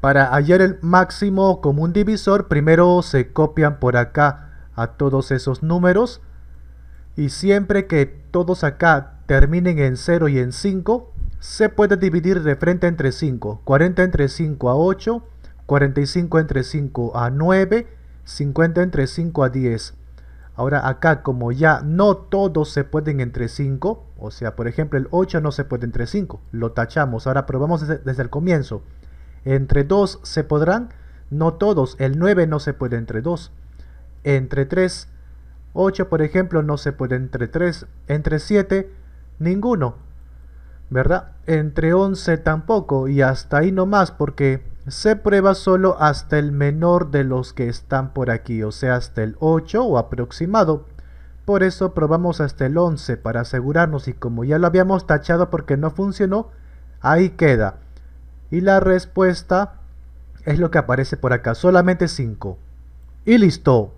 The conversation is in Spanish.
Para hallar el máximo común divisor, primero se copian por acá a todos esos números. Y siempre que todos acá terminen en 0 y en 5, se puede dividir de frente entre 5. 40 entre 5 a 8, 45 entre 5 a 9, 50 entre 5 a 10. Ahora acá como ya no todos se pueden entre 5, o sea, por ejemplo el 8 no se puede entre 5, lo tachamos. Ahora probamos desde, desde el comienzo. Entre 2 se podrán, no todos. El 9 no se puede entre 2, Entre 3, 8 por ejemplo no se puede entre 3. Entre 7, ninguno. ¿Verdad? Entre 11 tampoco. Y hasta ahí nomás porque se prueba solo hasta el menor de los que están por aquí. O sea, hasta el 8 o aproximado. Por eso probamos hasta el 11 para asegurarnos y como ya lo habíamos tachado porque no funcionó, ahí queda. Y la respuesta es lo que aparece por acá, solamente 5. Y listo.